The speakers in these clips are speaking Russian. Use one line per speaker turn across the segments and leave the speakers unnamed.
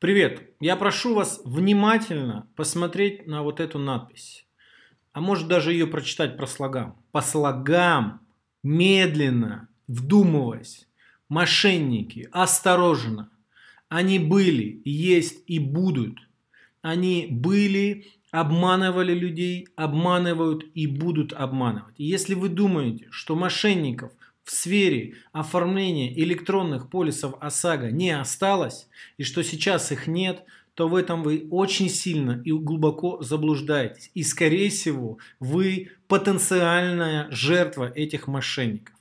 Привет, я прошу вас внимательно посмотреть на вот эту надпись. А может даже ее прочитать по слогам. По слогам, медленно, вдумываясь. Мошенники, осторожно. Они были, есть и будут. Они были, обманывали людей, обманывают и будут обманывать. И если вы думаете, что мошенников – в сфере оформления электронных полисов ОСАГО не осталось, и что сейчас их нет, то в этом вы очень сильно и глубоко заблуждаетесь. И, скорее всего, вы потенциальная жертва этих мошенников.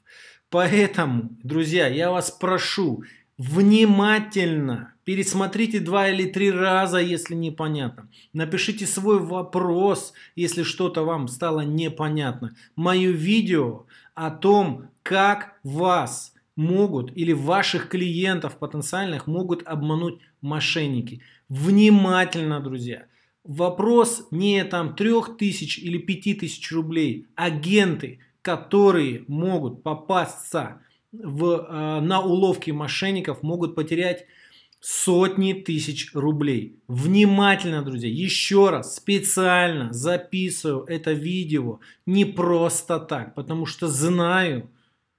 Поэтому, друзья, я вас прошу внимательно Пересмотрите два или три раза, если непонятно. Напишите свой вопрос, если что-то вам стало непонятно. Мое видео о том, как вас могут или ваших клиентов потенциальных могут обмануть мошенники. Внимательно, друзья. Вопрос не там трех тысяч или пяти тысяч рублей. Агенты, которые могут попасться в, э, на уловки мошенников, могут потерять сотни тысяч рублей. Внимательно, друзья, еще раз специально записываю это видео не просто так, потому что знаю,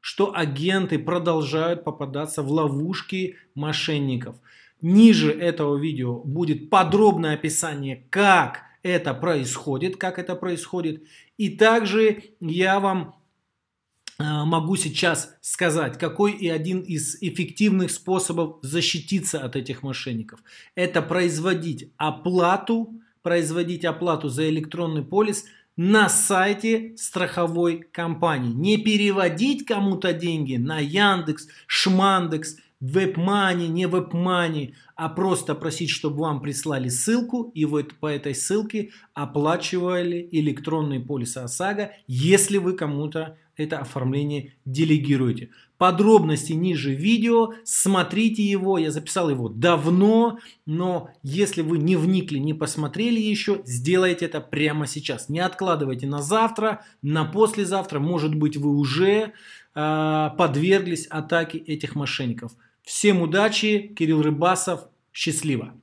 что агенты продолжают попадаться в ловушки мошенников. Ниже этого видео будет подробное описание, как это происходит, как это происходит. И также я вам Э, могу сейчас сказать, какой и один из эффективных способов защититься от этих мошенников. Это производить оплату, производить оплату за электронный полис на сайте страховой компании. Не переводить кому-то деньги на Яндекс, Шмандекс, Вебмани, не Вебмани а просто просить, чтобы вам прислали ссылку, и вы по этой ссылке оплачивали электронный полис ОСАГО, если вы кому-то это оформление делегируете. Подробности ниже видео, смотрите его, я записал его давно, но если вы не вникли, не посмотрели еще, сделайте это прямо сейчас. Не откладывайте на завтра, на послезавтра, может быть вы уже э, подверглись атаке этих мошенников. Всем удачи, Кирилл Рыбасов, счастливо!